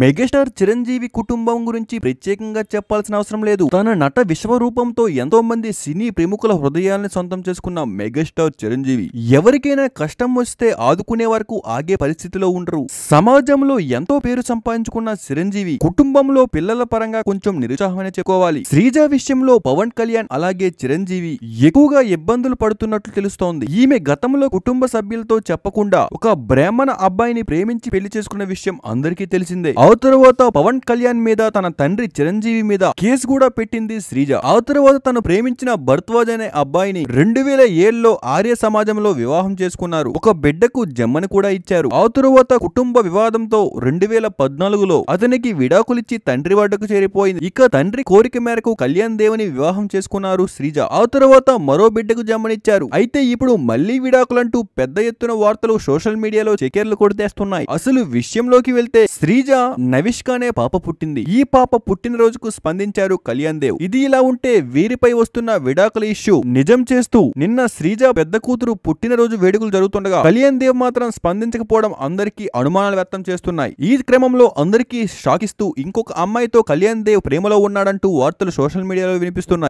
megastar Chiranjeevi కుటుంబం గురించి ప్రత్యేకంగా చెప్పాల్సిన అవసరం లేదు తన నట విశ్వరూపంతో ఎంతో మంది సినీ ప్రముఖుల హృదయాల్ని సొంతం చేసుకున్న మెగాస్టార్ చిరంజీవి ఎవరికైనా కష్టం వస్తే ఆదుకునే వరకు ఆగే పరిస్థితిలో ఉండరు సమాజంలో ఎంతో పేరు సంపాదించుకున్న చిరంజీవి కుటుంబంలో పిల్లల పరంగా కొంచెం నిరుత్సాహమైన చెప్పుకోవాలి శ్రీజ విషయంలో పవన్ కళ్యాణ్ అలాగే చిరంజీవి ఎక్కువగా ఇబ్బందులు పడుతున్నట్లు తెలుస్తోంది ఈమె గతంలో కుటుంబ సభ్యులతో చెప్పకుండా ఒక బ్రాహ్మణ అబ్బాయిని ప్రేమించి పెళ్లి చేసుకున్న విషయం అందరికీ తెలిసిందే తెలిసిందే ఆ తర్వాత పవన్ కళ్యాణ్ మీద తన తండ్రి చిరంజీవి మీద కేసు కూడా పెట్టింది శ్రీజ ఆ తర్వాత తను ప్రేమించిన భర్త్వాజ్ అనే అబ్బాయిని రెండు వేల ఏళ్ళలో ఆర్య సమాజంలో వివాహం చేసుకున్నారు ఒక బిడ్డకు జమ్మని కూడా ఇచ్చారు ఆ తరువాత కుటుంబ వివాదంతో రెండు వేల పద్నాలుగులో అతనికి విడాకులిచ్చి తండ్రి వడ్డకు చేరిపోయింది ఇక తండ్రి కోరిక మేరకు కళ్యాణ్ దేవిని వివాహం చేసుకున్నారు శ్రీజ ఆ తరువాత మరో బిడ్డకు జమ్మనిచ్చారు అయితే ఇప్పుడు మళ్లీ విడాకులంటూ పెద్ద ఎత్తున వార్తలు సోషల్ మీడియాలో చెకేర్లు కొడితేస్తున్నాయి అసలు విషయంలోకి వెళ్తే శ్రీజ నవిష్క అనే పాప పుట్టింది ఈ పాప పుట్టిన రోజుకు స్పందించారు కళ్యాణ్ దేవ్ ఇది ఇలా ఉంటే వీరిపై వస్తున్న విడాకుల ఇష్యూ నిజం చేస్తూ నిన్న శ్రీజ పెద్ద కూతురు పుట్టినరోజు వేడుకలు జరుగుతుండగా కళ్యాణ్ దేవ్ మాత్రం స్పందించకపోవడం అందరికీ అనుమానాలు వ్యక్తం చేస్తున్నాయి ఈ క్రమంలో అందరికీ షాకిస్తూ ఇంకొక అమ్మాయితో కళ్యాణ్ దేవ్ ప్రేమలో ఉన్నాడంటూ వార్తలు సోషల్ మీడియాలో వినిపిస్తున్నాయి